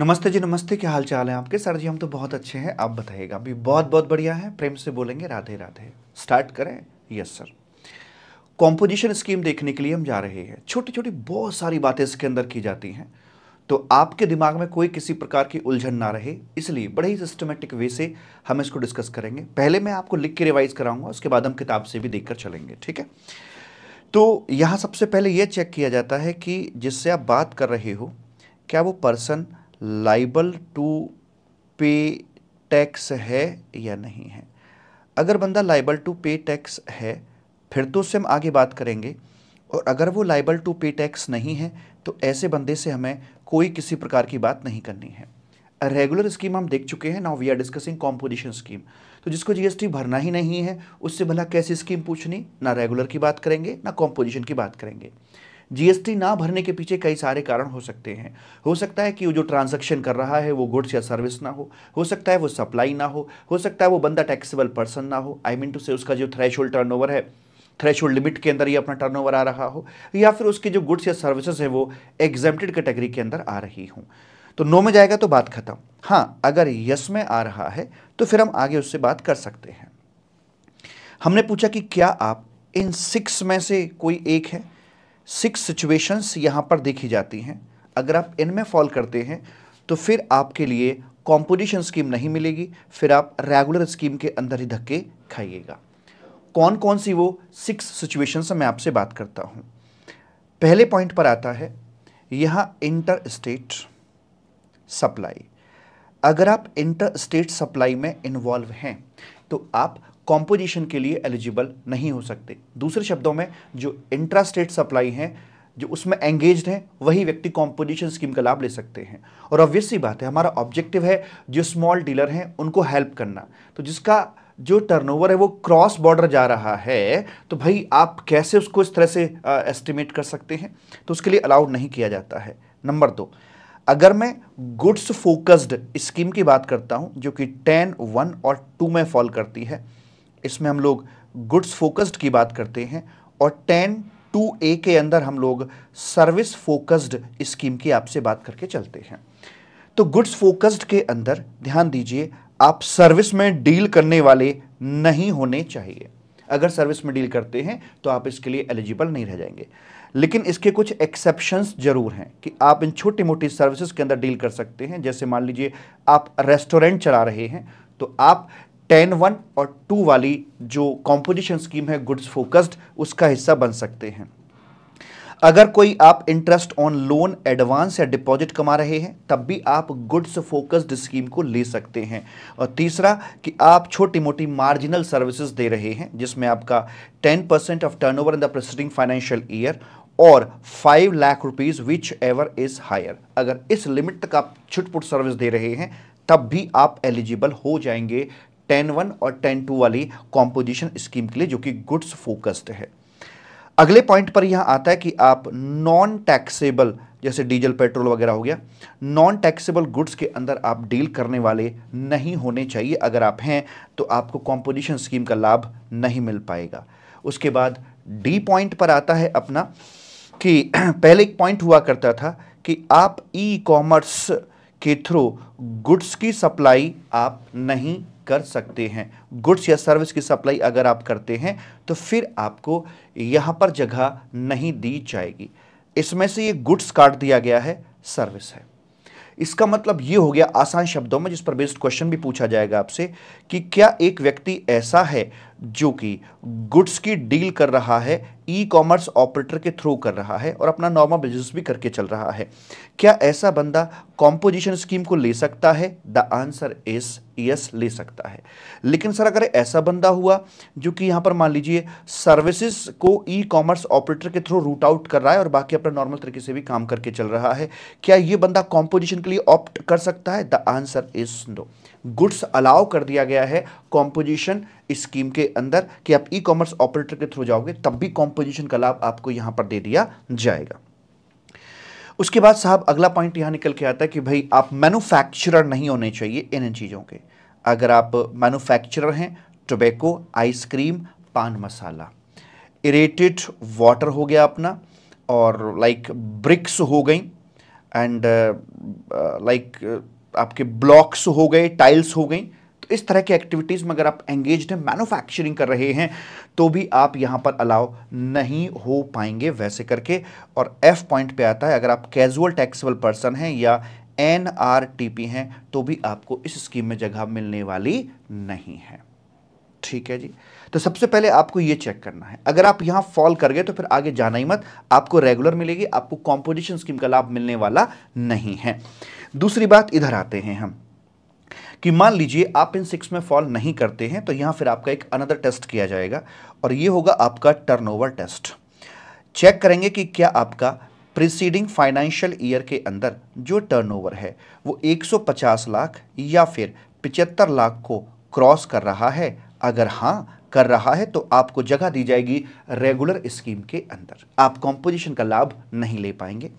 नमस्ते जी नमस्ते क्या हाल चाल है आपके सर जी हम तो बहुत अच्छे हैं आप बताइएगा अभी बहुत बहुत बढ़िया है प्रेम से बोलेंगे राधे राधे स्टार्ट करें यस सर कॉम्पोजिशन स्कीम देखने के लिए हम जा रहे हैं छोटी छोटी बहुत सारी बातें इसके अंदर की जाती हैं तो आपके दिमाग में कोई किसी प्रकार की उलझन ना रहे इसलिए बड़े ही सिस्टमेटिक वे से हम इसको डिस्कस करेंगे पहले मैं आपको लिख के रिवाइज कराऊंगा उसके बाद हम किताब से भी देखकर चलेंगे ठीक है तो यहाँ सबसे पहले ये चेक किया जाता है कि जिससे आप बात कर रहे हो क्या वो person liable to pay tax है या नहीं है अगर बंदा लाइबल टू पे टैक्स है फिर तो उससे हम आगे बात करेंगे और अगर वो लाइबल टू पे टैक्स नहीं है तो ऐसे बंदे से हमें कोई किसी प्रकार की बात नहीं करनी है रेगुलर स्कीम हम देख चुके हैं now we are discussing composition scheme तो जिसको जीएसटी भरना ही नहीं है उससे भला कैसी स्कीम पूछनी ना रेगुलर की बात करेंगे ना कॉम्पोजिशन की बात करेंगे जीएसटी ना भरने के पीछे कई सारे कारण हो सकते हैं हो सकता है कि वो जो ट्रांजैक्शन कर रहा है वो गुड्स या सर्विस ना हो हो सकता है वो सप्लाई ना हो हो सकता है वो बंदा टैक्सेबल पर्सन ना हो आई मीन टू से उसका जो थ्रेश टर्नओवर है थ्रेश लिमिट के अंदर ही अपना टर्न आ रहा हो या फिर उसके जो गुड्स या सर्विसेज है वो एग्जेप्टेड कैटेगरी के अंदर आ रही हूँ तो नो में जाएगा तो बात खत्म हाँ अगर यस में आ रहा है तो फिर हम आगे उससे बात कर सकते हैं हमने पूछा कि क्या आप इन सिक्स में से कोई एक है सिक्स सिचुएशंस यहाँ पर देखी जाती हैं अगर आप इनमें फॉल करते हैं तो फिर आपके लिए कॉम्पोजिशन स्कीम नहीं मिलेगी फिर आप रेगुलर स्कीम के अंदर ही धक्के खाइएगा कौन कौन सी वो सिक्स सिचुएशन से मैं आपसे बात करता हूँ पहले पॉइंट पर आता है यहाँ इंटर स्टेट सप्लाई अगर आप इंटर स्टेट सप्लाई में इन्वॉल्व हैं तो आप कॉम्पोजिशन के लिए एलिजिबल नहीं हो सकते दूसरे शब्दों में जो इंट्रास्टेट सप्लाई हैं जो उसमें एंगेज हैं वही व्यक्ति कॉम्पोजिशन स्कीम का लाभ ले सकते हैं और ऑब्वियस बात है हमारा ऑब्जेक्टिव है जो स्मॉल डीलर हैं उनको हेल्प करना तो जिसका जो टर्नओवर है वो क्रॉस बॉर्डर जा रहा है तो भाई आप कैसे उसको इस तरह से एस्टिमेट कर सकते हैं तो उसके लिए अलाउड नहीं किया जाता है नंबर दो अगर मैं गुड्स फोकस्ड स्कीम की बात करता हूँ जो कि टेन वन और टू में फॉल करती है इसमें हम लोग गुड्स फोकस्ड की बात करते हैं और टेन टू ए के अंदर हम लोग सर्विस फोकस्ड स्कीम की आपसे बात करके चलते हैं तो गुड्स फोकस्ड के अंदर ध्यान दीजिए आप सर्विस में डील करने वाले नहीं होने चाहिए अगर सर्विस में डील करते हैं तो आप इसके लिए एलिजिबल नहीं रह जाएंगे लेकिन इसके कुछ एक्सेप्शंस जरूर हैं कि आप इन छोटी मोटी सर्विसेज के अंदर डील कर सकते हैं जैसे मान लीजिए आप रेस्टोरेंट चला रहे हैं तो आप टेन वन और टू वाली जो कॉम्पोजिशन स्कीम है गुड्स फोकस्ड उसका हिस्सा बन सकते हैं अगर कोई आप इंटरेस्ट ऑन लोन एडवांस या डिपॉजिट कमा रहे हैं तब भी आप गुड्स फोकस्ड स्कीम को ले सकते हैं और तीसरा कि आप छोटी मोटी मार्जिनल सर्विसेज दे रहे हैं जिसमें आपका 10 percent of turn over in the preceding financial year और 5 lakh rupees whichever is higher अगर इस लिमिट तक आप छुटपुट सर्विस दे रहे हैं तब भी आप एलिजिबल हो जाएंगे टेन वन और टेन टू वाली कॉम्पोजिशन स्कीम के लिए जो कि गुड्स फोकस्ड है अगले पॉइंट पर यह आता है कि आप नॉन टैक्सेबल जैसे डीजल पेट्रोल वगैरह हो गया नॉन टैक्सेबल गुड्स के अंदर आप डील करने वाले नहीं होने चाहिए अगर आप हैं तो आपको कॉम्पोजिशन स्कीम का लाभ नहीं मिल पाएगा उसके बाद डी पॉइंट पर आता है अपना कि पहले एक पॉइंट हुआ करता था कि आप ई कॉमर्स के थ्रू गुड्स की सप्लाई आप नहीं कर सकते हैं गुड्स या सर्विस की सप्लाई अगर आप करते हैं तो फिर आपको यहाँ पर जगह नहीं दी जाएगी इसमें से ये गुड्स काट दिया गया है सर्विस है इसका मतलब ये हो गया आसान शब्दों में जिस पर बेस्ड क्वेश्चन भी पूछा जाएगा आपसे कि क्या एक व्यक्ति ऐसा है जो कि गुड्स की डील कर रहा है ई कॉमर्स ऑपरेटर के थ्रू कर रहा है और अपना नॉर्मल बिजनेस भी करके चल रहा है क्या ऐसा बंदा कॉम्पोजिशन स्कीम को ले सकता है द आंसर इज यस ले सकता है लेकिन सर अगर ऐसा बंदा हुआ जो कि यहाँ पर मान लीजिए सर्विसेज को ई कॉमर्स ऑपरेटर के थ्रू रूट आउट कर रहा है और बाकी अपना नॉर्मल तरीके से भी काम करके चल रहा है क्या ये बंदा कॉम्पोजिशन के लिए ऑप्ट कर सकता है the answer is no goods allow कर दिया गया है कॉम्पोजिशन स्कीम के अंदर कि आप ई कॉमर्स ऑपरेटर के थ्रू जाओगे तब भी कॉम्पोजिशन का लाभ आपको यहां पर दे दिया जाएगा उसके बाद साहब अगला पॉइंट यहां निकल के आता है कि भाई आप मैन्युफैक्चरर नहीं होने चाहिए इन इन चीज़ों के अगर आप मैन्युफैक्चरर हैं टोबैको आइसक्रीम पान मसाला इरेटेड वाटर हो गया अपना और लाइक like, ब्रिक्स हो गई एंड लाइक uh, uh, आपके ब्लॉक्स हो गए टाइल्स हो गई तो इस तरह की एक्टिविटीज़ में अगर आप एंगेज हैं मैन्युफैक्चरिंग कर रहे हैं तो भी आप यहां पर अलाउ नहीं हो पाएंगे वैसे करके और एफ पॉइंट पे आता है अगर आप कैजुअल टैक्सेबल पर्सन हैं या एन आर टी पी हैं तो भी आपको इस स्कीम में जगह मिलने वाली नहीं है ठीक है जी तो सबसे पहले आपको ये चेक करना है अगर आप यहाँ फॉल कर गए तो फिर आगे जाना ही मत आपको रेगुलर मिलेगी आपको कॉम्पोजिशन स्कीम का लाभ मिलने वाला नहीं है दूसरी बात इधर आते हैं हम कि मान लीजिए आप इन सिक्स में फॉल नहीं करते हैं तो यहाँ फिर आपका एक अनदर टेस्ट किया जाएगा और ये होगा आपका टर्नओवर टेस्ट चेक करेंगे कि क्या आपका प्रिसीडिंग फाइनेंशियल ईयर के अंदर जो टर्नओवर है वो 150 लाख या फिर 75 लाख को क्रॉस कर रहा है अगर हाँ कर रहा है तो आपको जगह दी जाएगी रेगुलर स्कीम के अंदर आप कॉम्पोजिशन का लाभ नहीं ले पाएंगे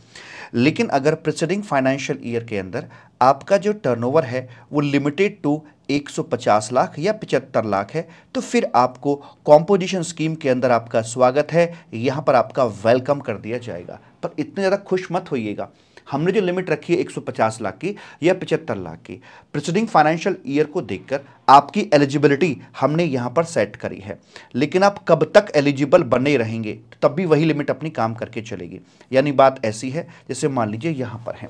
लेकिन अगर प्रेसिडिंग फाइनेंशियल ईयर के अंदर आपका जो टर्नओवर है वो लिमिटेड टू 150 लाख या पिचहत्तर लाख है तो फिर आपको कॉम्पोजिशन स्कीम के अंदर आपका स्वागत है यहाँ पर आपका वेलकम कर दिया जाएगा पर इतने ज़्यादा खुश मत होइएगा हमने जो लिमिट रखी है 150 लाख की या पिछहत्तर लाख की प्रिसीडिंग फाइनेंशियल ईयर को देखकर आपकी एलिजिबिलिटी हमने यहाँ पर सेट करी है लेकिन आप कब तक एलिजिबल बने रहेंगे तब भी वही लिमिट अपनी काम करके चलेगी यानी बात ऐसी है जैसे मान लीजिए यहाँ पर है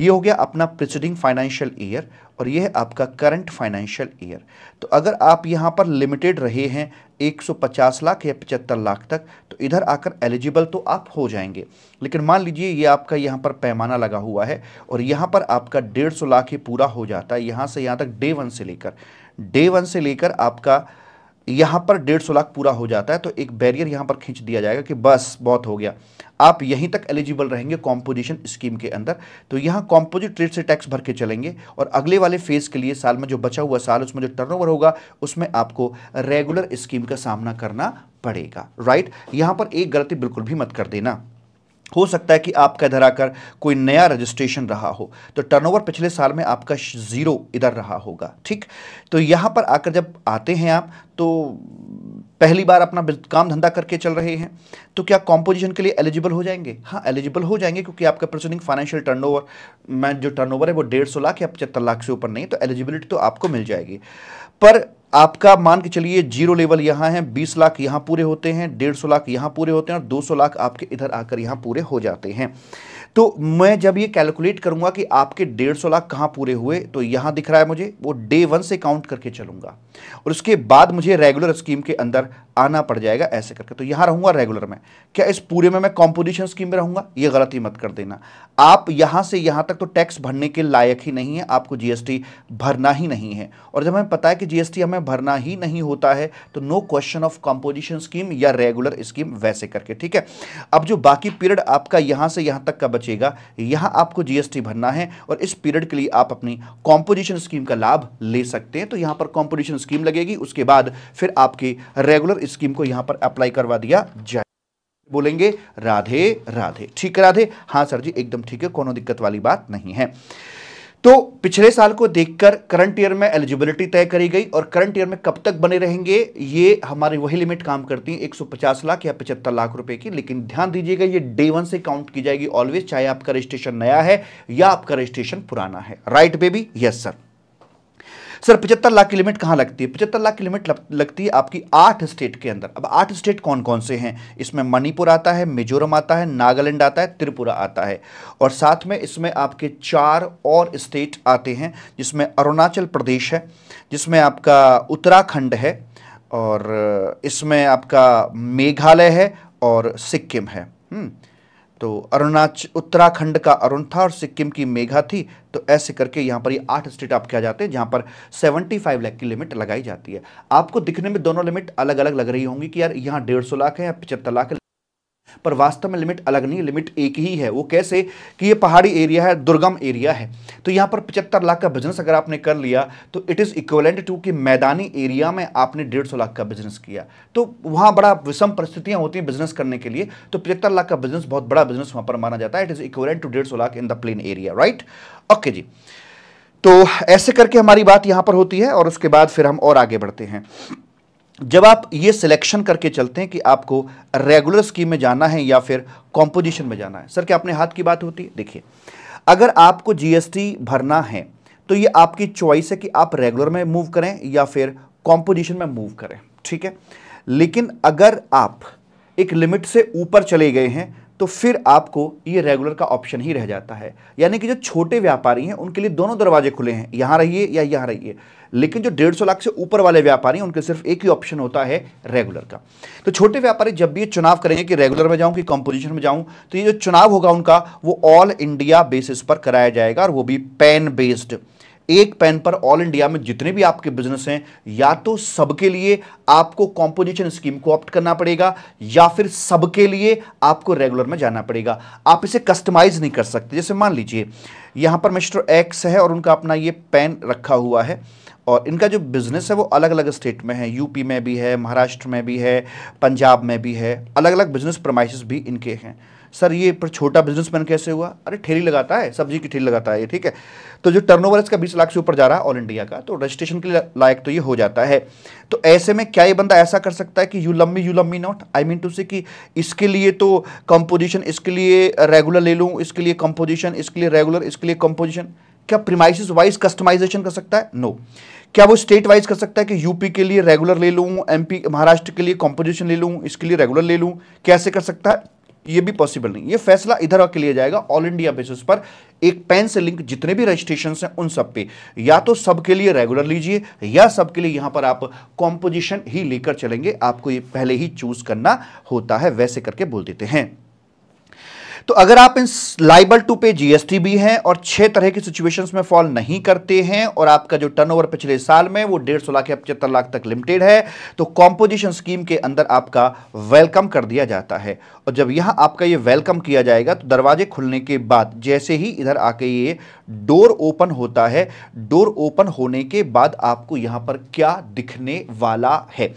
ये हो गया अपना प्रिसीडिंग फाइनेंशियल ईयर और ये है आपका करंट फाइनेंशियल ईयर तो अगर आप यहाँ पर लिमिटेड रहे हैं 150 लाख या पचहत्तर लाख तक तो इधर आकर एलिजिबल तो आप हो जाएंगे लेकिन मान लीजिए ये आपका यहाँ पर पैमाना लगा हुआ है और यहाँ पर आपका डेढ़ सौ लाख ही पूरा हो जाता है यहाँ से यहाँ तक डे वन से लेकर डे वन से लेकर आपका यहाँ पर डेढ़ सौ लाख पूरा हो जाता है तो एक बैरियर यहाँ पर खींच दिया जाएगा कि बस बहुत हो गया आप यहीं तक एलिजिबल रहेंगे कॉम्पोजिशन स्कीम के अंदर तो यहाँ कॉम्पोजिट रेट से टैक्स भर के चलेंगे और अगले वाले फेज़ के लिए साल में जो बचा हुआ साल उसमें जो टर्नओवर होगा उसमें आपको रेगुलर स्कीम का सामना करना पड़ेगा राइट यहाँ पर एक गलती बिल्कुल भी मत कर देना हो सकता है कि आपका इधर आकर कोई नया रजिस्ट्रेशन रहा हो तो टर्नओवर पिछले साल में आपका ज़ीरो इधर रहा होगा ठीक तो यहां पर आकर जब आते हैं आप तो पहली बार अपना काम धंधा करके चल रहे हैं तो क्या कॉम्पोजिशन के लिए एलिजिबल हो जाएंगे हाँ एलिजिबल हो जाएंगे क्योंकि आपका प्रेसिडिंग फाइनेंशियल टर्नओवर में जो टर्नओवर है वो डेढ़ सौ लाख या पचहत्तर लाख से ऊपर नहीं तो एलिजिबिलिटी तो आपको मिल जाएगी पर आपका मान के चलिए जीरो लेवल यहाँ है बीस लाख यहाँ पूरे होते हैं डेढ़ सौ लाख यहाँ पूरे होते हैं और दो सौ लाख आपके इधर आकर यहाँ पूरे हो जाते हैं तो मैं जब ये कैलकुलेट करूंगा कि आपके डेढ़ सौ लाख कहां पूरे हुए तो यहां दिख रहा है मुझे वो डे वन से काउंट करके चलूंगा और उसके बाद मुझे रेगुलर स्कीम के अंदर आना पड़ जाएगा ऐसे करके तो यहां रहूंगा रेगुलर में क्या इस पूरे में मैं कॉम्पोजिशन स्कीम में रहूंगा ये गलती मत कर देना आप यहां से यहां तक तो टैक्स भरने के लायक ही नहीं है आपको जीएसटी भरना ही नहीं है और जब हमें पता है कि जीएसटी हमें भरना ही नहीं होता है तो no question of composition scheme या रेगुलर स्कीम वैसे करके ठीक है अब जो बाकी पीरियड आपका यहां से यहां तक का बचेगा यहाँ आपको जीएसटी भरना है और इस पीरियड के लिए आप अपनी कॉम्पोजिशन स्कीम का लाभ ले सकते हैं तो यहाँ पर कॉम्पोजिशन स्कीम लगेगी उसके बाद फिर आपकी रेगुलर स्कीम को यहाँ पर अप्लाई करवा दिया जाए बोलेंगे राधे राधे ठीक राधे हाँ सर जी एकदम ठीक है कोनो दिक्कत वाली बात नहीं है तो पिछले साल को देखकर करंट ईयर में एलिजिबिलिटी तय करी गई और करंट ईयर में कब तक बने रहेंगे ये हमारी वही लिमिट काम करती है 150 लाख या पचहत्तर लाख रुपए की लेकिन ध्यान दीजिएगा ये डे वन से काउंट की जाएगी ऑलवेज चाहे आपका रजिस्ट्रेशन नया है या आपका रजिस्ट्रेशन पुराना है right baby yes sir sir पचहत्तर लाख की लिमिट कहाँ लगती है पचहत्तर लाख की लिमिट लगती है आपकी आठ स्टेट के अंदर अब आठ स्टेट कौन कौन से हैं इसमें मणिपुर आता है मिजोरम आता है नागालैंड आता है त्रिपुरा आता है और साथ में इसमें आपके चार और स्टेट आते हैं जिसमें अरुणाचल प्रदेश है जिसमें आपका उत्तराखंड है और इसमें आपका मेघालय है और सिक्किम है हम्म। तो अरुणाचल उत्तराखंड का अरुण था और सिक्किम की मेघा थी तो ऐसे करके यहाँ पर ये आठ स्टेट आप क्या जाते हैं जहाँ पर 75 लाख की लिमिट लगाई जाती है आपको दिखने में दोनों लिमिट अलग अलग लग रही होंगी कि यार यहाँ डेढ़ सौ लाख है या पचहत्तर लाख पर वास्तव में लिमिट अलग नहीं लिमिट एक ही है वो कैसे कि ये पहाड़ी एरिया है दुर्गम एरिया है तो यहाँ पर पचहत्तर लाख का बिजनेस अगर आपने कर लिया तो इट इज़ इक्वलेंट टू कि मैदानी एरिया में आपने डेढ़ सौ लाख का बिजनेस किया तो वहाँ बड़ा विषम परिस्थितियाँ होती हैं बिजनेस करने के लिए तो पचहत्तर लाख का बिजनेस बहुत बड़ा बिजनेस वहाँ पर माना जाता है इट इज़ इक्वलेंट टू डेढ़ lakh in the plain area right okay जी तो ऐसे करके हमारी बात यहाँ पर होती है और उसके बाद फिर हम और आगे बढ़ते हैं जब आप ये सिलेक्शन करके चलते हैं कि आपको रेगुलर स्कीम में जाना है या फिर कॉम्पोजिशन में जाना है सर क्या अपने हाथ की बात होती है देखिए अगर आपको जीएसटी भरना है तो ये आपकी चॉइस है कि आप रेगुलर में मूव करें या फिर कॉम्पोजिशन में मूव करें ठीक है लेकिन अगर आप एक लिमिट से ऊपर चले गए हैं तो फिर आपको ये रेगुलर का ऑप्शन ही रह जाता है यानी कि जो छोटे व्यापारी हैं उनके लिए दोनों दरवाजे खुले हैं यहाँ रहिए या यहाँ रहिए लेकिन जो डेढ़ सौ लाख से ऊपर वाले व्यापारी हैं उनके सिर्फ एक ही ऑप्शन होता है रेगुलर का तो छोटे व्यापारी जब भी ये चुनाव करेंगे कि रेगुलर में जाऊँ कि कॉम्पोजिशन में जाऊँ तो ये जो चुनाव होगा उनका वो ऑल इंडिया बेसिस पर कराया जाएगा और वो भी पैन बेस्ड एक पैन पर ऑल इंडिया में जितने भी आपके बिजनेस हैं या तो सबके लिए आपको कॉम्पोजिशन स्कीम को ऑप्ट करना पड़ेगा या फिर सबके लिए आपको रेगुलर में जाना पड़ेगा आप इसे कस्टमाइज नहीं कर सकते जैसे मान लीजिए यहाँ पर मिस्टर एक्स है और उनका अपना ये पेन रखा हुआ है और इनका जो बिज़नेस है वो अलग अलग स्टेट में है यूपी में भी है महाराष्ट्र में भी है पंजाब में भी है अलग अलग बिज़नेस प्रमाइसिस भी इनके हैं सर ये पर छोटा बिजनेसमैन कैसे हुआ अरे ठेली लगाता है सब्जी की ठेली लगाता है ये ठीक है तो जो टर्नओवर इसका 20 लाख से ऊपर जा रहा है ऑल इंडिया का तो रजिस्ट्रेशन के लायक तो ये हो जाता है तो ऐसे में क्या ये बंदा ऐसा कर सकता है कि यू लम्बी यू लम्बी नॉट आई मीन टू से कि इसके लिए तो कंपोजिशन इसके लिए रेगुलर ले लूँ इसके लिए कंपोजिशन इसके लिए रेगुलर इसके लिए कंपोजिशन क्या प्रीमाइसिस वाइज कस्टमाइजेशन कर सकता है नो क्या वो स्टेट वाइज कर सकता है कि यूपी के लिए रेगुलर ले लूँ एमपी महाराष्ट्र के लिए कॉम्पोजिशन ले लूँ इसके लिए रेगुलर ले लूँ कैसे कर सकता है ये भी पॉसिबल नहीं ये फैसला इधर आके लिया जाएगा ऑल इंडिया बेसिस पर एक पेन से लिंक जितने भी रजिस्ट्रेशन हैं उन सब पे या तो सबके लिए रेगुलर लीजिए या सबके लिए यहां पर आप कॉम्पोजिशन ही लेकर चलेंगे आपको ये पहले ही चूज करना होता है वैसे करके बोल देते हैं तो अगर आप इन लाइबल टू पे जीएसटी भी हैं और छह तरह की सिचुएशंस में फॉल नहीं करते हैं और आपका जो टर्नओवर पिछले साल में वो डेढ़ सौ लाख या पचहत्तर लाख तक लिमिटेड है तो कॉम्पोजिशन स्कीम के अंदर आपका वेलकम कर दिया जाता है और जब यहां आपका ये वेलकम किया जाएगा तो दरवाजे खुलने के बाद जैसे ही इधर आके ये डोर ओपन होता है डोर ओपन होने के बाद आपको यहां पर क्या दिखने वाला है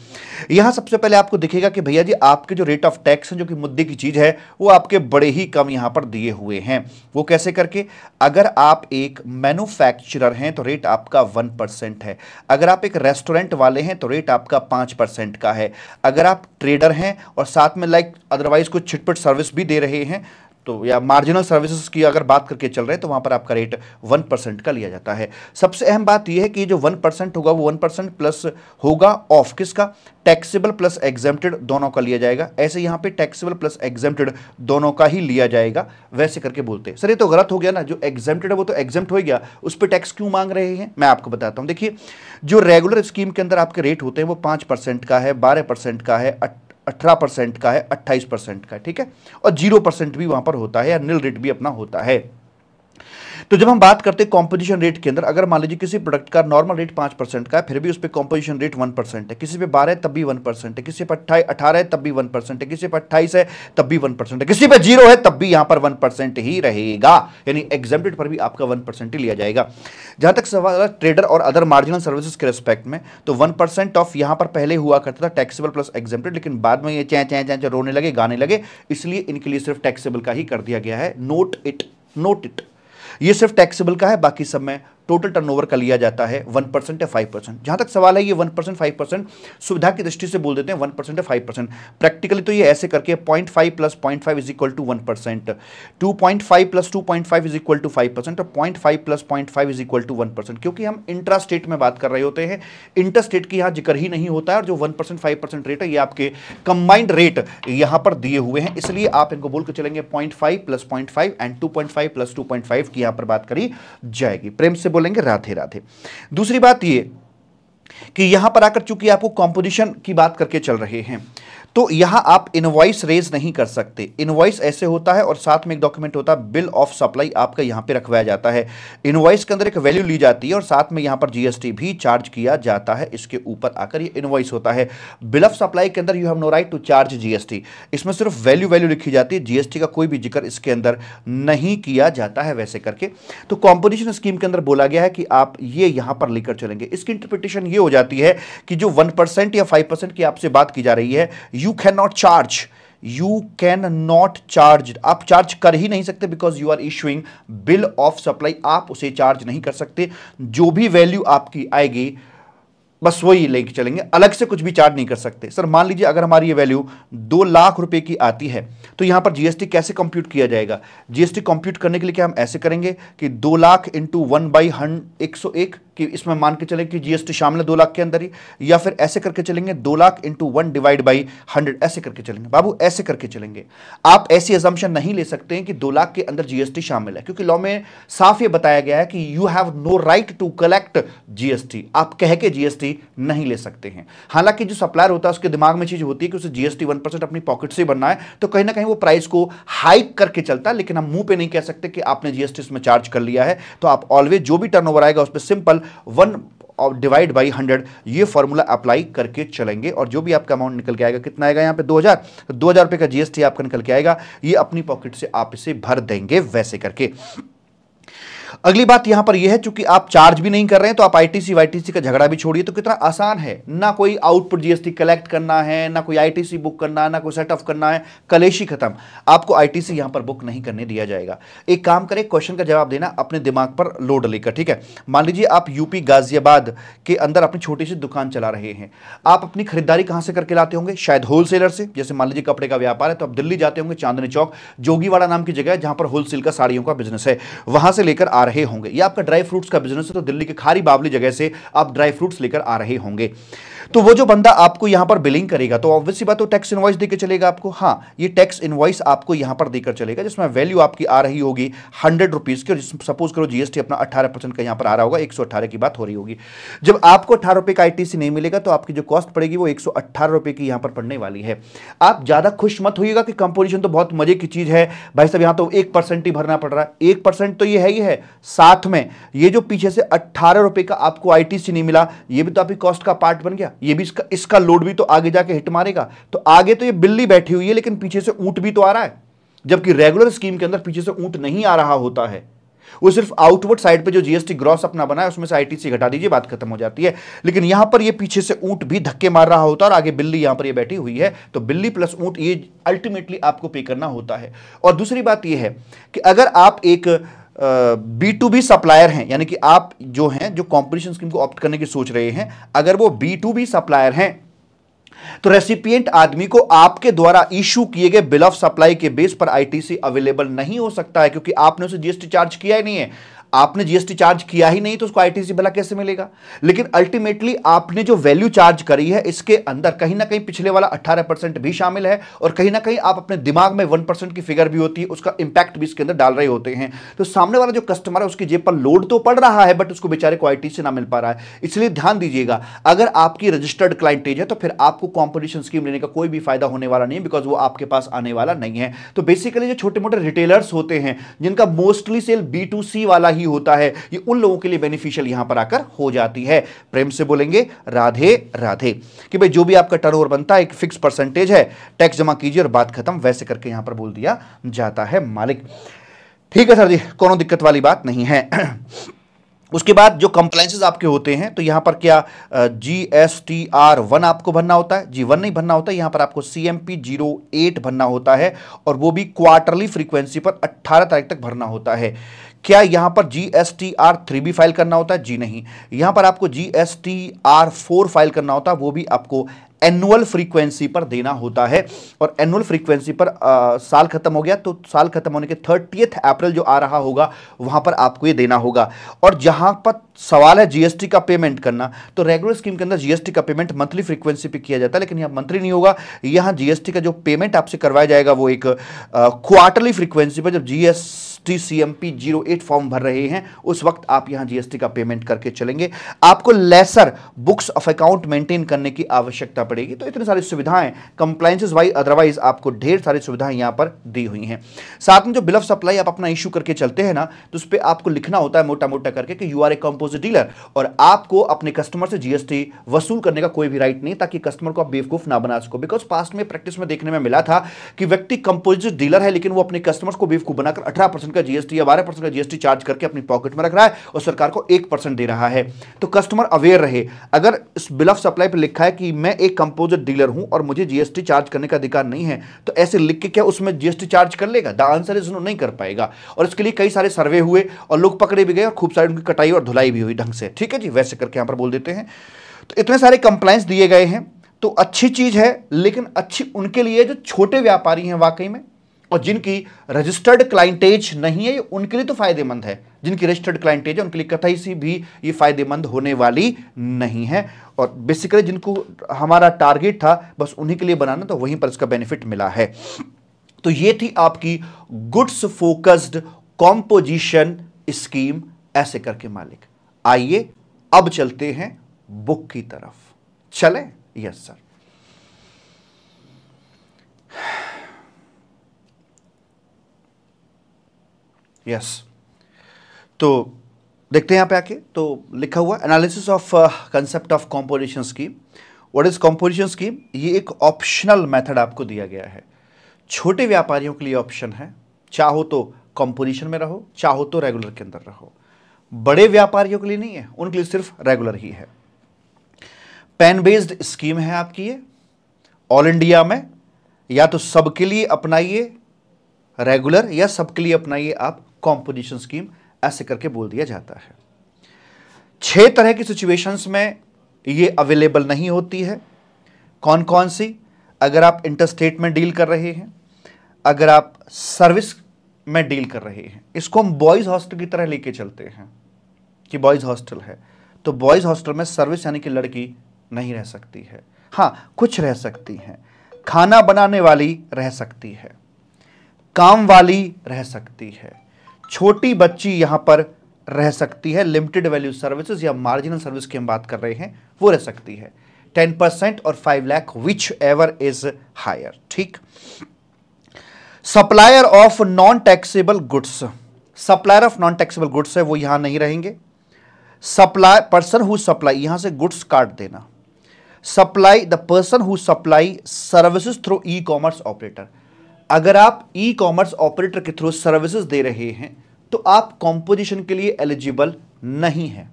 यहां सबसे पहले आपको दिखेगा कि भैया जी आपके जो रेट ऑफ टैक्स है जो कि मुद्दे की चीज है वो आपके बड़े ही कम यहां पर दिए हुए हैं वो कैसे करके अगर आप एक मैन्युफैक्चरर हैं तो रेट आपका वन परसेंट है अगर आप एक रेस्टोरेंट वाले हैं तो रेट आपका पांच परसेंट का है अगर आप ट्रेडर हैं और साथ में लाइक अदरवाइज़ कुछ छिटपट सर्विस भी दे रहे हैं तो या मार्जिनल सर्विसेज की अगर बात करके चल रहे हैं तो वहां पर आपका रेट वन परसेंट का लिया जाता है सबसे अहम बात यह है कि जो वन परसेंट होगा वो वन परसेंट प्लस होगा ऑफ किसका टैक्सेबल प्लस एग्जेम्प्टेड दोनों का लिया जाएगा ऐसे यहां पे टैक्सेबल प्लस एग्जेम्प्टेड दोनों का ही लिया जाएगा वैसे करके बोलते हैं सर ये तो गलत हो गया ना जो एग्जेम्प्टेड है वो तो एग्जेम्प्ट हो गया उस पर टैक्स क्यों मांग रहे हैं मैं आपको बताता हूं देखिए जो रेगुलर स्कीम के अंदर आपके रेट होते हैं वो पांच का है बारह का है अठारह परसेंट का है अट्ठाईस परसेंट का ठीक है और जीरो परसेंट भी वहां पर होता है या निल रेट भी अपना होता है तो जब हम बात करते हैं कॉम्पोजिशन रेट के अंदर अगर मान लीजिए किसी प्रोडक्ट का नॉर्मल रेट पांच परसेंट का है फिर भी उस पर कॉम्पोजिशन रेट वन परसेंट है किसी पे बारह है तब भी वन परसेंट है किसी पर अट्ठाई अठारह है तब भी वन परसेंट है किसी पर अट्ठाईस है तब भी वन परसेंट है किसी पर जीरो है तब भी यहाँ पर वन परसेंट ही रहेगा यानी एग्जाम पर भी आपका वन परसेंट ही लिया जाएगा जहां तक सवाल ट्रेडर और अदर मार्जिनल सर्विसेज के रेस्पेक्ट में तो वन परसेंट ऑफ यहां पर पहले हुआ करता था टैक्सेबल प्लस एग्जामेटेड लेकिन बाद में ये चै चै चै रोने लगे गाने लगे इसलिए इनके लिए सिर्फ टैक्सेबल का ही कर दिया गया है नोट इट नोट इट ये सिर्फ टैक्सेबल का है बाकी सब में टोटल टर्नओवर का लिया जाता है वन परसेंट या फाइव परसेंट जहां तक सवाल है ये वन परसेंट फाइव परसेंट सुविधा की दृष्टि से बोल देते हैं वन परसेंट या फाइव परसेंट प्रैक्टिकली तो ये ऐसे करके point five plus point five is equal to one percent two point five plus two point five is equal to five percent और point five plus point five is equal to one percent क्योंकि हम intra state में बात कर रहे होते हैं inter state की यहाँ जिक्र ही नहीं होता है और जो one percent five percent rate है ये आपके कंबाइंड रेट यहाँ पर दिए हुए हैं इसलिए आप इनको बोल के चलेंगे point five plus point five and two point five plus two point five की यहाँ पर बात करी जाएगी प्रेम से बोलेंगे राधे राधे दूसरी बात ये कि यहां पर आकर चूंकि आपको कॉम्पोजिशन की बात करके चल रहे हैं तो यहां आप इनवॉइस रेज नहीं कर सकते इनवॉइस ऐसे होता है और साथ में एक डॉक्यूमेंट होता है बिल ऑफ सप्लाई आपका यहां पे रखवाया जाता है इनवॉइस के अंदर एक वैल्यू ली जाती है और साथ में यहां पर जीएसटी भी चार्ज किया जाता है इसके ऊपर आकर ये इनवॉइस होता है बिल ऑफ सप्लाई के अंदर you have no right to charge GST इसमें सिर्फ वैल्यू वैल्यू लिखी जाती है जीएसटी का कोई भी जिक्र इसके अंदर नहीं किया जाता है वैसे करके तो कॉम्पोजिशन स्कीम के अंदर बोला गया है कि आप ये यहां पर लेकर चलेंगे इसकी इंटरप्रिटेशन ये हो जाती है कि जो वन या फाइव की आपसे बात की जा रही है you can not charge you can not charge आप चार्ज कर ही नहीं सकते because you are issuing bill of supply आप उसे चार्ज नहीं कर सकते जो भी वैल्यू आपकी आएगी बस वही लेके चलेंगे अलग से कुछ भी चार्ज नहीं कर सकते सर मान लीजिए अगर हमारी ये वैल्यू दो लाख रुपए की आती है तो यहाँ पर जीएसटी कैसे कंप्यूट किया जाएगा जीएसटी कंप्यूट करने के लिए क्या हम ऐसे करेंगे कि दो लाख इंटू वन बाई हन एक सौ एक कि इसमें मान के चले कि जीएसटी शामिल है दो लाख के अंदर ही या फिर ऐसे करके चलेंगे दो lakh into one divide by hundred ऐसे करके चलेंगे बाबू ऐसे करके चलेंगे आप ऐसी एजम्पन नहीं ले सकते हैं कि दो लाख के अंदर जीएसटी शामिल है क्योंकि लॉ में साफ ये बताया गया है कि you have no right to collect GST आप कह के जीएसटी से नहीं ले सकते हैं हालांकि जो सप्लायर होता है उसके दिमाग में चीज होती है कि उसे जीएसटी वन परसेंट अपनी पॉकेट से बनना है तो कहीं ना कहीं वो प्राइस को हाइक करके चलता है लेकिन हम मुंह पे नहीं कह सकते कि आपने जीएसटी उसमें चार्ज कर लिया है तो आप ऑलवेज जो भी टर्न आएगा उस पर सिंपल वन और डिवाइड बाई हंड्रेड ये फॉर्मूला अप्लाई करके चलेंगे और जो भी आपका अमाउंट निकल के आएगा कितना आएगा यहाँ पे 2000 हज़ार दो हज़ार तो रुपये का जीएसटी आपका निकल के आएगा ये अपनी पॉकेट से आप इसे भर देंगे वैसे करके अगली बात यहां पर यह है चूंकि आप चार्ज भी नहीं कर रहे हैं तो आप आईटीसी वाईटीसी का झगड़ा भी छोड़िए तो कितना आसान है ना कोई आउटपुट जीएसटी कलेक्ट करना है ना कोई आईटीसी बुक करना है ना कोई सेट ऑफ करना है कलेशी खत्म आपको आईटीसी यहां पर बुक नहीं करने दिया जाएगा एक काम करें क्वेश्चन का जवाब देना अपने दिमाग पर लोड लेकर ठीक है मान लीजिए आप यूपी गाजियाबाद के अंदर अपनी छोटी सी दुकान चला रहे हैं आप अपनी खरीदारी कहां से करके लाते होंगे शायद होलसेलर से जैसे मान लीजिए कपड़े का व्यापार है तो आप दिल्ली जाते होंगे चांदनी चौक जोगीवाड़ा नाम की जगह जहां पर होलसेल का साड़ियों का बिजनेस है वहां से लेकर आ रहे होंगे या आपका ड्राई फ्रूट्स का बिजनेस है तो दिल्ली के खारी बावली जगह से आप ड्राई फ्रूट्स लेकर आ रहे होंगे तो वो जो बंदा आपको यहां पर बिलिंग करेगा तो ऑब्वियसली बात तो टैक्स इन्वाइस देकर चलेगा आपको हाँ ये टैक्स इन्वाइस आपको यहाँ पर देकर चलेगा जिसमें वैल्यू आपकी आ रही होगी हंड्रेड रुपीज़ की सपोज करो जीएसटी अपना अठारह परसेंट का यहाँ पर आ रहा होगा एक सौ अठारह की बात हो रही होगी जब आपको अठारह रुपए का आई नहीं मिलेगा तो आपकी जो कॉस्ट पड़ेगी वो एक सौ अट्ठारह रुपये की यहाँ पर पड़ने वाली है आप ज़्यादा खुश मत होइएगा कि कंपोजिशन तो बहुत मज़े की चीज़ है भाई साहब यहाँ तो एक परसेंट ही भरना पड़ रहा है एक परसेंट तो ये है ही है साथ में ये जो पीछे से अट्ठारह रुपये का आपको आई नहीं मिला ये भी तो आपकी कॉस्ट का पार्ट बन गया ये भी इसका इसका लोड भी तो आगे जाके हिट मारेगा तो आगे तो ये बिल्ली बैठी हुई है लेकिन पीछे से ऊंट भी तो आ रहा है जबकि रेगुलर स्कीम के अंदर पीछे से ऊंट नहीं आ रहा होता है वो सिर्फ आउटवर्ड साइड पे जो जीएसटी ग्रॉस अपना बना है उसमें से आईटीसी घटा दीजिए बात खत्म हो जाती है लेकिन यहां पर ये पीछे से ऊंट भी धक्के मार रहा होता है और आगे बिल्ली यहां पर ये बैठी हुई है तो बिल्ली प्लस ऊंट ये अल्टीमेटली आपको पे करना होता है और दूसरी बात ये है कि अगर आप एक बी टू बी सप्लायर हैं यानी कि आप जो हैं जो कॉम्पिटिशन स्कीम को ऑप्ट करने की सोच रहे हैं अगर वो बी टू बी सप्लायर हैं तो रेसिपियंट आदमी को आपके द्वारा इशू किए गए बिल ऑफ सप्लाई के बेस पर आईटीसी अवेलेबल नहीं हो सकता है क्योंकि आपने उसे जीएसटी चार्ज किया ही नहीं है आपने जीएसटी चार्ज किया ही नहीं तो उसको आईटीसी भला कैसे मिलेगा लेकिन अल्टीमेटली आपने जो वैल्यू चार्ज करी है इसके अंदर कहीं ना कहीं पिछले वाला 18 परसेंट भी शामिल है और कहीं ना कहीं आप अपने दिमाग में वन परसेंट की फिगर भी होती है उसका इंपैक्ट भी इसके अंदर डाल रहे होते हैं तो सामने वाला जो कस्टमर है उसकी जेब पर लोड तो पड़ रहा है बट उसको बेचारे को आई ना मिल पा रहा है इसलिए ध्यान दीजिएगा अगर आपकी रजिस्टर्ड क्लाइंटेज है तो फिर आपको कॉम्पिटिशन स्कीम लेने का कोई भी फायदा होने वाला नहीं बिकॉज वो आपके पास आने वाला नहीं है तो बेसिकली जो छोटे मोटे रिटेलर्स होते हैं जिनका मोस्टली सेल बी वाला ही भी होता है ये उन लोगों के लिए बेनिफिशियल यहां पर आकर हो जाती है प्रेम से बोलेंगे राधे राधे कि भाई जो भी आपका टर्न बनता है एक फिक्स परसेंटेज है टैक्स जमा कीजिए और बात खत्म वैसे करके यहां पर बोल दिया जाता है मालिक ठीक है सर जी कोनो दिक्कत वाली बात नहीं है उसके बाद जो कंप्लाइंसेज आपके होते हैं तो यहां पर क्या G S T R one आपको भरना होता है जी वन नहीं भरना होता है यहां पर आपको C M P zero eight भरना होता है और वो भी क्वार्टरली फ्रीक्वेंसी पर 18 तारीख तक भरना होता है क्या यहां पर G S T R three भी फाइल करना होता है जी नहीं यहां पर आपको G S T R four file करना होता है वो भी आपको एनुअल फ्रीक्वेंसी पर देना होता है और एनुअल फ्रीक्वेंसी पर आ, साल खत्म हो गया तो साल खत्म होने के थर्टीथ अप्रैल जो आ रहा होगा वहां पर आपको ये देना होगा और जहां पर सवाल है जीएसटी का पेमेंट करना तो रेगुलर स्कीम के अंदर जीएसटी का पेमेंट मंथली फ्रीक्वेंसी पे किया जाता है लेकिन यहाँ मंथली नहीं होगा यहां जीएसटी का जो पेमेंट आपसे करवाया जाएगा वो एक क्वार्टरली फ्रीक्वेंसी पर जब G S T C M P zero eight form भर रहे हैं उस वक्त आप यहां जीएसटी का पेमेंट करके चलेंगे आपको ledger books of account maintain करने की आवश्यकता पड़ेगी तो इतनी सारी सुविधाएं कंप्लाइंसेज वाई अदरवाइज आपको ढेर सारी सुविधाएं यहां पर दी हुई हैं साथ में जो बिल ऑफ सप्लाई आप अपना इश्यू करके चलते हैं ना तो उस पर आपको लिखना होता है मोटा मोटा करके कि you are a composite dealer और आपको अपने कस्टमर से जीएसटी वसूल करने का कोई भी राइट नहीं ताकि कस्टमर को आप बेवकूफ ना बना सको बिकॉज पास्ट में प्रैक्टिस में देखने में मिला था कि व्यक्ति कंपोजिट डीलर है लेकिन वो अपने कस्टमर्स को बेवकूफ बनाकर अठारह का जीएसटी या बारह परसेंट का जीएसटी चार्ज करके अपनी पॉकेट में रख रहा है और सरकार को एक परसेंट दे रहा है तो कस्टमर अवेयर रहे अगर इस बिल ऑफ सप्लाई पर लिखा है कि मैं एक कंपोजिट डीलर हूं और मुझे जीएसटी चार्ज करने का अधिकार नहीं है तो ऐसे लिख के क्या उसमें जीएसटी चार्ज कर लेगा द आंसर इज नो नहीं कर पाएगा और इसके लिए कई सारे सर्वे हुए और लोग पकड़े भी गए और खूब सारी उनकी कटाई और धुलाई भी हुई ढंग से ठीक है जी वैसे करके यहाँ पर बोल देते हैं तो इतने सारे कंप्लाइंस दिए गए हैं तो अच्छी चीज़ है लेकिन अच्छी उनके लिए जो छोटे व्यापारी हैं वाकई में और जिनकी रजिस्टर्ड क्लाइंटेज नहीं है उनके लिए तो फायदेमंद है जिनकी रजिस्टर्ड क्लाइंटेज है उनके लिए कतई सी भी ये फायदेमंद होने वाली नहीं है और बेसिकली जिनको हमारा टारगेट था बस उन्हीं के लिए बनाना तो वहीं पर इसका बेनिफिट मिला है तो ये थी आपकी गुड्स फोकस्ड कॉम्पोजिशन स्कीम ऐसे करके मालिक आइए अब चलते हैं बुक की तरफ चले यस सर यस तो देखते हैं यहाँ पे आके तो लिखा हुआ analysis of concept of composition scheme what is composition scheme ये एक ऑप्शनल मेथड आपको दिया गया है छोटे व्यापारियों के लिए ऑप्शन है चाहो तो कॉम्पोजिशन में रहो चाहो तो रेगुलर के अंदर रहो बड़े व्यापारियों के लिए नहीं है उनके लिए सिर्फ रेगुलर ही है पैन बेस्ड स्कीम है आपकी ये ऑल इंडिया में या तो सबके लिए अपनाइए रेगुलर या सबके लिए अपनाइए आप कॉम्पोजिशन स्कीम ऐसे करके बोल दिया जाता है छह तरह की सिचुएशंस में ये अवेलेबल नहीं होती है कौन कौन सी अगर आप इंटरस्टेट में डील कर रहे हैं अगर आप सर्विस में डील कर रहे हैं इसको हम बॉयज़ हॉस्टल की तरह लेके चलते हैं कि बॉयज़ हॉस्टल है तो बॉयज़ हॉस्टल में सर्विस यानी कि लड़की नहीं रह सकती है हाँ कुछ रह सकती हैं खाना बनाने वाली रह सकती है काम वाली रह सकती है छोटी बच्ची यहां पर रह सकती है लिमिटेड वैल्यू सर्विसेज या मार्जिनल सर्विस की हम बात कर रहे हैं वो रह सकती है टेन परसेंट और five lakh whichever is higher ठीक supplier of non taxable goods supplier of non taxable goods है वो यहां नहीं रहेंगे सप्लाई पर्सन हु सप्लाई यहां से गुड्स काट देना supply the person who supply services through e commerce operator अगर आप ई कॉमर्स ऑपरेटर के थ्रू सर्विसेज दे रहे हैं तो आप कॉम्पोजिशन के लिए एलिजिबल नहीं हैं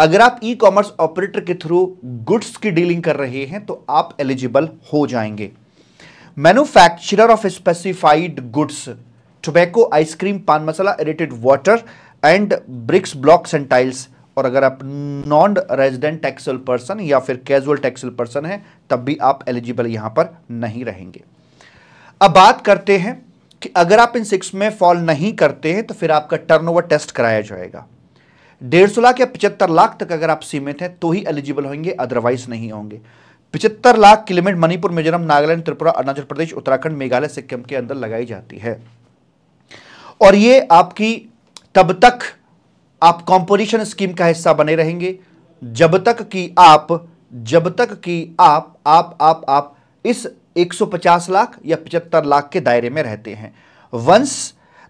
अगर आप ई कॉमर्स ऑपरेटर के थ्रू गुड्स की डीलिंग कर रहे हैं तो आप एलिजिबल हो जाएंगे manufacturer of specified goods tobacco ice cream paan masala aerated water and bricks blocks and tiles और अगर आप नॉन रेजिडेंट टैक्सल पर्सन या फिर कैजुअल टैक्सल पर्सन है तब भी आप एलिजिबल यहां पर नहीं रहेंगे अब बात करते हैं कि अगर आप इन सिक्स में फॉल नहीं करते हैं तो फिर आपका टर्नओवर टेस्ट कराया जाएगा डेढ़ सौ लाख या पचहत्तर लाख तक अगर आप सीमित हैं तो ही एलिजिबल होंगे अदरवाइज नहीं होंगे पचहत्तर लाख किलोमीटर मणिपुर मिजोरम नागालैंड त्रिपुरा अरुणाचल प्रदेश उत्तराखंड मेघालय सिक्किम के अंदर लगाई जाती है और ये आपकी तब तक आप कॉम्पोजिशन स्कीम का हिस्सा बने रहेंगे जब तक कि आप जब तक कि आप आप आप आप इस 150 लाख या पचहत्तर लाख के दायरे में रहते हैं once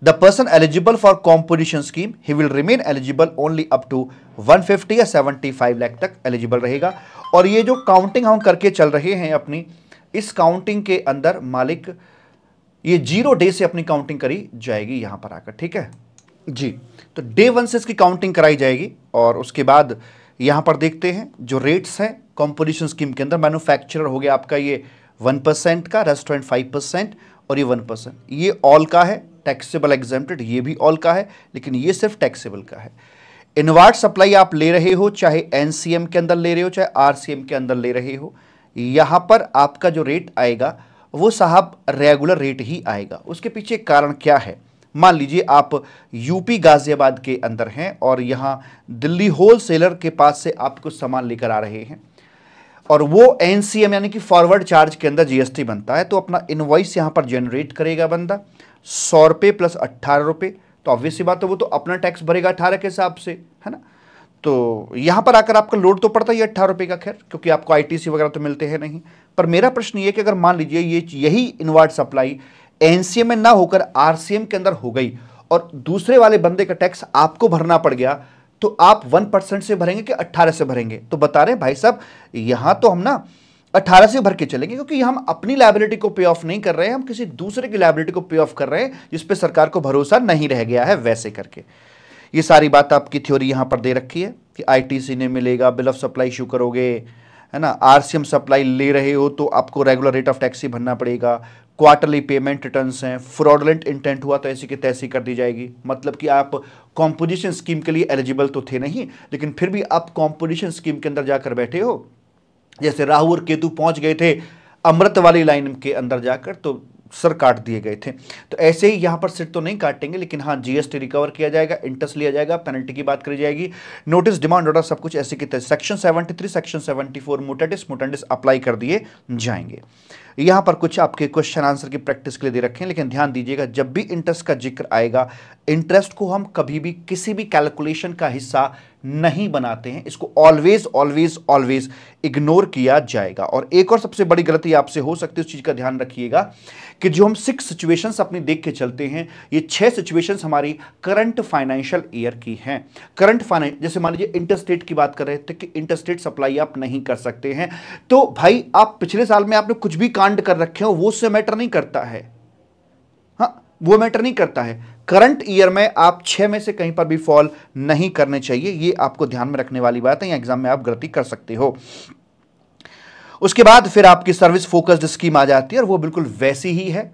the person eligible for composition scheme he will remain eligible only up to 150 या 75 लाख तक एलिजिबल रहेगा और ये जो काउंटिंग हम करके चल रहे हैं अपनी इस काउंटिंग के अंदर मालिक ये जीरो डे से अपनी काउंटिंग करी जाएगी यहां पर आकर ठीक है जी तो डे वन से इसकी काउंटिंग कराई जाएगी और उसके बाद यहां पर देखते हैं जो रेट्स हैं कॉम्पोजिशन स्कीम के अंदर मैन्युफैक्चरर हो गया आपका ये वन परसेंट का रेस्टोरेंट फाइव परसेंट और ये वन परसेंट ये ऑल का है टैक्सेबल एग्जेम्प्टेड ये भी ऑल का है लेकिन ये सिर्फ टैक्सेबल का है इनवाट सप्लाई आप ले रहे हो चाहे एनसीएम के अंदर ले रहे हो चाहे आरसीएम के अंदर ले रहे हो यहाँ पर आपका जो रेट आएगा वो साहब रेगुलर रेट ही आएगा उसके पीछे कारण क्या है मान लीजिए आप यूपी गाज़ियाबाद के अंदर हैं और यहाँ दिल्ली होल सेलर के पास से आप कुछ सामान लेकर आ रहे हैं और वो एन यानी कि फॉरवर्ड चार्ज के अंदर जीएसटी बनता है तो अपना इन्वॉइस यहाँ पर जनरेट करेगा बंदा सौ रुपये प्लस अट्ठारह रुपये तो ऑब्वियस सी बात है वो तो अपना टैक्स भरेगा अट्ठारह के हिसाब से है ना तो यहाँ पर आकर आपका लोड तो पड़ता ही अट्ठारह रुपये का खैर क्योंकि आपको सी वगैरह तो मिलते हैं नहीं पर मेरा प्रश्न ये कि अगर मान लीजिए ये यही इन्वर्ट सप्लाई एन में ना होकर आर के अंदर हो गई और दूसरे वाले बंदे का टैक्स आपको भरना पड़ गया तो आप वन परसेंट से भरेंगे कि अट्ठारह से भरेंगे तो बता रहे हैं भाई साहब यहां तो हम ना अट्ठारह से भर के चलेंगे क्योंकि हम अपनी लाइबिलिटी को पे ऑफ नहीं कर रहे हैं हम किसी दूसरे की लाइबिलिटी को पे ऑफ कर रहे हैं जिस पर सरकार को भरोसा नहीं रह गया है वैसे करके ये सारी बात आपकी थ्योरी यहां पर दे रखी है कि आई ने मिलेगा बिल ऑफ सप्लाई इशू करोगे है ना आरसीएम सप्लाई ले रहे हो तो आपको रेगुलर रेट ऑफ टैक्स ही भरना पड़ेगा क्वार्टरली पेमेंट रिटर्न हैं फ्रॉडलेंट इंटेंट हुआ तो ऐसी की तैसी कर दी जाएगी मतलब कि आप कॉम्पोजिशन स्कीम के लिए एलिजिबल तो थे नहीं लेकिन फिर भी आप कॉम्पोजिशन स्कीम के अंदर जाकर बैठे हो जैसे राहु और केतु पहुंच गए थे अमृत वाली लाइन के अंदर जाकर तो सर काट दिए गए थे तो ऐसे ही यहां पर सिर तो नहीं काटेंगे लेकिन हाँ जीएसटी रिकवर किया जाएगा इंटरेस्ट लिया जाएगा पेनल्टी की बात करी जाएगी नोटिस डिमांड ऑर्डर सब कुछ ऐसे की तरह section 73 section 74 mutatis mutandis apply कर दिए जाएंगे यहां पर कुछ आपके क्वेश्चन आंसर की प्रैक्टिस के लिए दे रखें लेकिन ध्यान दीजिएगा जब भी इंटरेस्ट का जिक्र आएगा इंटरेस्ट को हम कभी भी किसी भी कैलकुलेशन का हिस्सा नहीं बनाते हैं इसको ऑलवेज ऑलवेज ऑलवेज इग्नोर किया जाएगा और एक और सबसे बड़ी गलती आपसे हो सकती है उस चीज़ का ध्यान रखिएगा कि जो हम सिक्स सिचुएशंस अपनी देख के चलते हैं ये छह सिचुएशंस हमारी करंट फाइनेंशियल ईयर की हैं करंट फाइनेंस जैसे मान लीजिए इंटरस्टेट की बात कर रहे थे तो कि इंटरस्टेट सप्लाई आप नहीं कर सकते हैं तो भाई आप पिछले साल में आपने कुछ भी कांड कर रखे हो वो उससे मैटर नहीं करता है वो मैटर नहीं करता है करंट ईयर में आप छः में से कहीं पर भी फॉल नहीं करने चाहिए ये आपको ध्यान में रखने वाली बात है या एग्जाम में आप गलती कर सकते हो उसके बाद फिर आपकी सर्विस फोकस्ड स्कीम आ जाती है और वो बिल्कुल वैसी ही है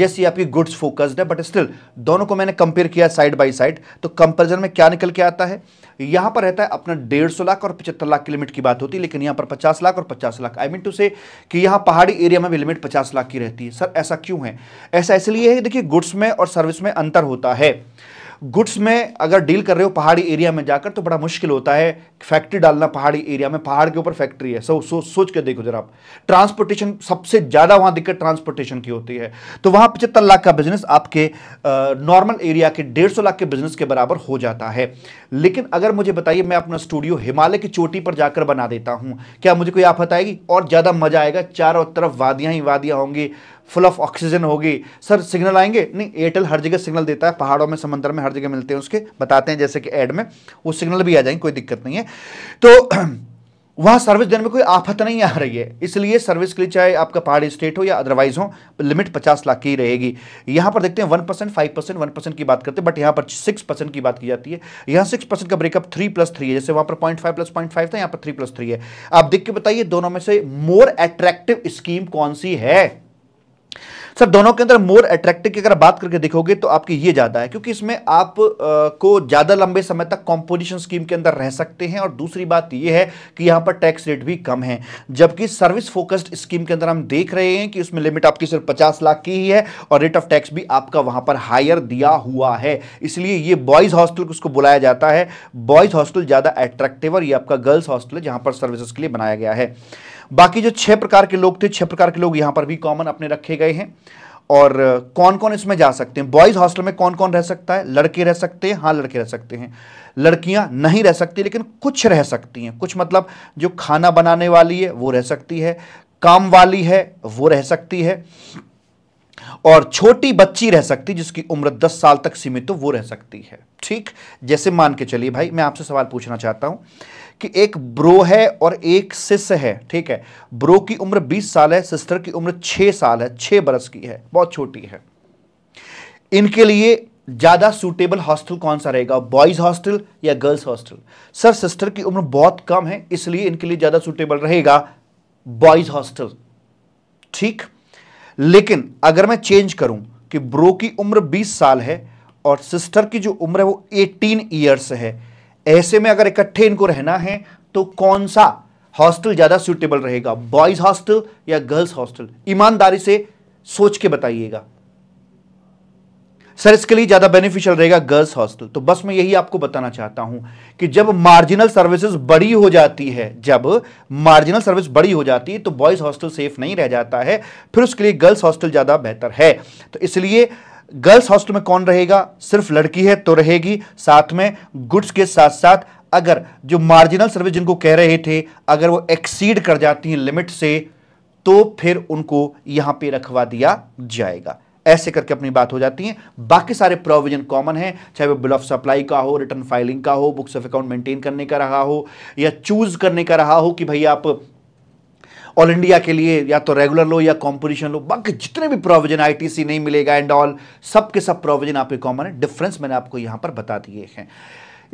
जैसी आपकी गुड्स फोकस्ड है बट स्टिल दोनों को मैंने कंपेयर किया साइड बाय साइड तो कंपेरिजन में क्या निकल के आता है यहां पर रहता है अपना डेढ़ सौ लाख और पचहत्तर लाख की लिमिट की बात होती है लेकिन यहां पर पचास लाख और पचास लाख आई मीन टू से कि यहां पहाड़ी एरिया में भी लिमिट पचास लाख की रहती है सर ऐसा क्यों है ऐसा इसलिए है देखिए गुड्स में और सर्विस में अंतर होता है गुड्स में अगर डील कर रहे हो पहाड़ी एरिया में जाकर तो बड़ा मुश्किल होता है फैक्ट्री डालना पहाड़ी एरिया में पहाड़ के ऊपर फैक्ट्री है सो सो सोच के देखो जरा आप ट्रांसपोर्टेशन सबसे ज़्यादा वहाँ दिक्कत ट्रांसपोर्टेशन की होती है तो वहाँ पचहत्तर लाख का बिजनेस आपके नॉर्मल एरिया के डेढ़ लाख के बिजनेस के बराबर हो जाता है लेकिन अगर मुझे बताइए मैं अपना स्टूडियो हिमालय की चोटी पर जाकर बना देता हूँ क्या मुझे कोई आफत आएगी और ज़्यादा मजा आएगा चारों तरफ वादियाँ ही वादियाँ होंगी फुल ऑफ ऑक्सीजन होगी सर सिग्नल आएंगे नहीं एयरटेल हर जगह सिग्नल देता है पहाड़ों में समंदर में हर जगह मिलते हैं उसके बताते हैं जैसे कि एड में वो सिग्नल भी आ जाएंगे कोई दिक्कत नहीं है तो वहाँ सर्विस देने में कोई आफत नहीं आ रही है इसलिए सर्विस के लिए चाहे आपका पहाड़ी स्टेट हो या अदरवाइज हो लिमिट 50 लाख की रहेगी यहाँ पर देखते हैं 1 percent five percent one percent की बात करते हैं बट यहाँ पर 6 परसेंट की बात की जाती है यहाँ 6 परसेंट का ब्रेकअप 3 प्लस थ्री है जैसे वहाँ पर पॉइंट फाइव प्लस फाइव था यहाँ पर थ्री प्लस थ्री है आप देख के बताइए दोनों में से मोर एट्रैक्टिव स्कीम कौन सी है सर दोनों के अंदर मोर अट्रैक्टिव की अगर बात करके देखोगे तो आपकी ये ज़्यादा है क्योंकि इसमें आप आ, को ज़्यादा लंबे समय तक कॉम्पोजिशन स्कीम के अंदर रह सकते हैं और दूसरी बात यह है कि यहां पर टैक्स रेट भी कम है जबकि सर्विस फोकस्ड स्कीम के अंदर हम देख रहे हैं कि उसमें लिमिट आपकी सिर्फ पचास लाख की ही है और रेट ऑफ टैक्स भी आपका वहां पर हायर दिया हुआ है इसलिए ये बॉयज़ हॉस्टल उसको बुलाया जाता है बॉयज़ हॉस्टल ज़्यादा एट्रैक्टिव और ये आपका गर्ल्स हॉस्टल है जहां पर सर्विसेज के लिए बनाया गया है बाकी जो छह प्रकार के लोग थे छह प्रकार के लोग यहाँ पर भी कॉमन अपने रखे गए हैं और कौन कौन इसमें जा सकते हैं बॉयज़ हॉस्टल में कौन कौन रह सकता है लड़के रह सकते हैं हाँ लड़के रह सकते हैं लड़कियां नहीं रह सकती लेकिन कुछ रह सकती हैं कुछ मतलब जो खाना बनाने वाली है वो रह सकती है काम वाली है वो रह सकती है और छोटी बच्ची रह सकती जिसकी उम्र 10 साल तक सीमित हो वो रह सकती है ठीक जैसे मान के चलिए भाई मैं आपसे सवाल पूछना चाहता हूँ कि एक ब्रो है और एक सिस है ठीक है ब्रो की उम्र 20 साल है सिस्टर की उम्र 6 साल है 6 बरस की है बहुत छोटी है इनके लिए ज़्यादा सूटेबल हॉस्टल कौन सा रहेगा बॉयज़ हॉस्टल या गर्ल्स हॉस्टल सर सिस्टर की उम्र बहुत कम है इसलिए इनके लिए ज़्यादा सूटेबल रहेगा बॉयज़ हॉस्टल ठीक लेकिन अगर मैं चेंज करूं कि ब्रो की उम्र 20 साल है और सिस्टर की जो उम्र है वो 18 ईयर्स है ऐसे में अगर इकट्ठे इनको रहना है तो कौन सा हॉस्टल ज़्यादा सुटेबल रहेगा बॉयज़ हॉस्टल या गर्ल्स हॉस्टल ईमानदारी से सोच के बताइएगा सर इसके लिए ज़्यादा बेनिफिशियल रहेगा गर्ल्स हॉस्टल तो बस मैं यही आपको बताना चाहता हूं कि जब मार्जिनल सर्विसेज बड़ी हो जाती है जब मार्जिनल सर्विस बड़ी हो जाती है तो बॉयज़ हॉस्टल सेफ नहीं रह जाता है फिर उसके लिए गर्ल्स हॉस्टल ज़्यादा बेहतर है तो इसलिए गर्ल्स हॉस्टल में कौन रहेगा सिर्फ लड़की है तो रहेगी साथ में गुड्स के साथ साथ अगर जो मार्जिनल सर्विस जिनको कह रहे थे अगर वो एक्सीड कर जाती हैं लिमिट से तो फिर उनको यहां पे रखवा दिया जाएगा ऐसे करके अपनी बात हो जाती है बाकी सारे प्रोविजन कॉमन है चाहे वो बिल ऑफ सप्लाई का हो रिटर्न फाइलिंग का हो बुक्स ऑफ अकाउंट मेंटेन करने का रहा हो या चूज करने का रहा हो कि भाई आप ऑल इंडिया के लिए या तो रेगुलर लो या कॉम्पोजिशन लो बाकी जितने भी प्रोविजन आईटीसी नहीं मिलेगा एंड ऑल सब के सब प्रोविजन आपके कॉमन है डिफरेंस मैंने आपको यहां पर बता दिए हैं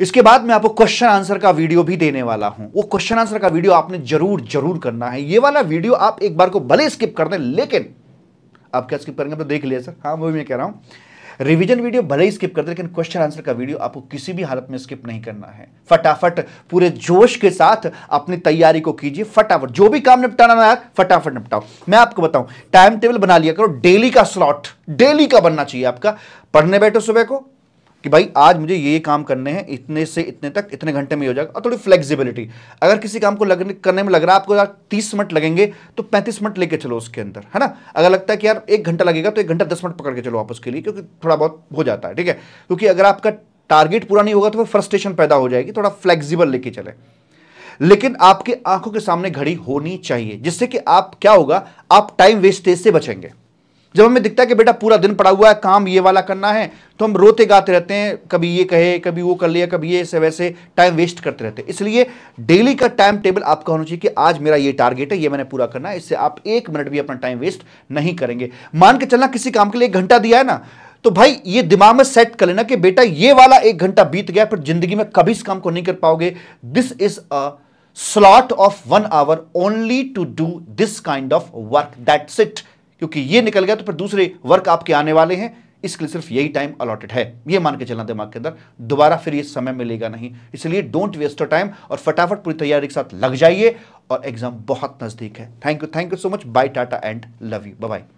इसके बाद मैं आपको क्वेश्चन आंसर का वीडियो भी देने वाला हूं वो क्वेश्चन आंसर का वीडियो आपने जरूर जरूर करना है ये वाला वीडियो आप एक बार को भले स्किप कर दें लेकिन आप क्या स्किप करेंगे तो देख लिया सर हाँ वो भी मैं कह रहा हूं रिवीजन वीडियो भले ही स्किप कर दे लेकिन क्वेश्चन आंसर का वीडियो आपको किसी भी हालत में स्किप नहीं करना है फटाफट पूरे जोश के साथ अपनी तैयारी को कीजिए फटाफट जो भी काम निपटाना ना फटाफट निपटाओ मैं आपको बताऊं टाइम टेबल बना लिया करो डेली का स्लॉट डेली का बनना चाहिए आपका पढ़ने बैठो सुबह को कि भाई आज मुझे ये काम करने हैं इतने से इतने तक इतने घंटे में हो जाएगा और थोड़ी फ्लेक्सिबिलिटी अगर किसी काम को लगने करने में लग रहा है आपको यार तीस मिनट लगेंगे तो पैंतीस मिनट लेके चलो उसके अंदर है ना अगर लगता है कि यार एक घंटा लगेगा तो एक घंटा दस मिनट पकड़ के चलो आप उसके लिए क्योंकि थोड़ा बहुत हो जाता है ठीक है क्योंकि अगर आपका टारगेट पूरा नहीं होगा तो फिर फ्रस्ट्रेशन पैदा हो जाएगी थोड़ा फ्लेक्सिबल लेके चले लेकिन आपकी आंखों के सामने घड़ी होनी चाहिए जिससे कि आप क्या होगा आप टाइम वेस्टेज से बचेंगे जब हमें दिखता है कि बेटा पूरा दिन पड़ा हुआ है काम ये वाला करना है तो हम रोते गाते रहते हैं कभी ये कहे कभी वो कर लिया कभी ये ऐसे वैसे टाइम वेस्ट करते रहते हैं इसलिए डेली का टाइम टेबल आपका होना चाहिए कि आज मेरा ये टारगेट है ये मैंने पूरा करना है इससे आप एक मिनट भी अपना टाइम वेस्ट नहीं करेंगे मान के चलना किसी काम के लिए एक घंटा दिया है ना तो भाई ये दिमाग में सेट कर लेना कि बेटा ये वाला एक घंटा बीत गया पर जिंदगी में कभी इस काम को नहीं कर पाओगे this is a slot of one hour only to do this kind of work that's it क्योंकि ये निकल गया तो फिर दूसरे वर्क आपके आने वाले हैं इसके लिए सिर्फ यही टाइम अलॉटेड है ये मान के चलना दिमाग के अंदर दोबारा फिर ये समय मिलेगा नहीं इसलिए डोंट वेस्ट योर टाइम और फटाफट पूरी तैयारी के साथ लग जाइए और एग्जाम बहुत नज़दीक है thank you thank you so much bye tata and love you bye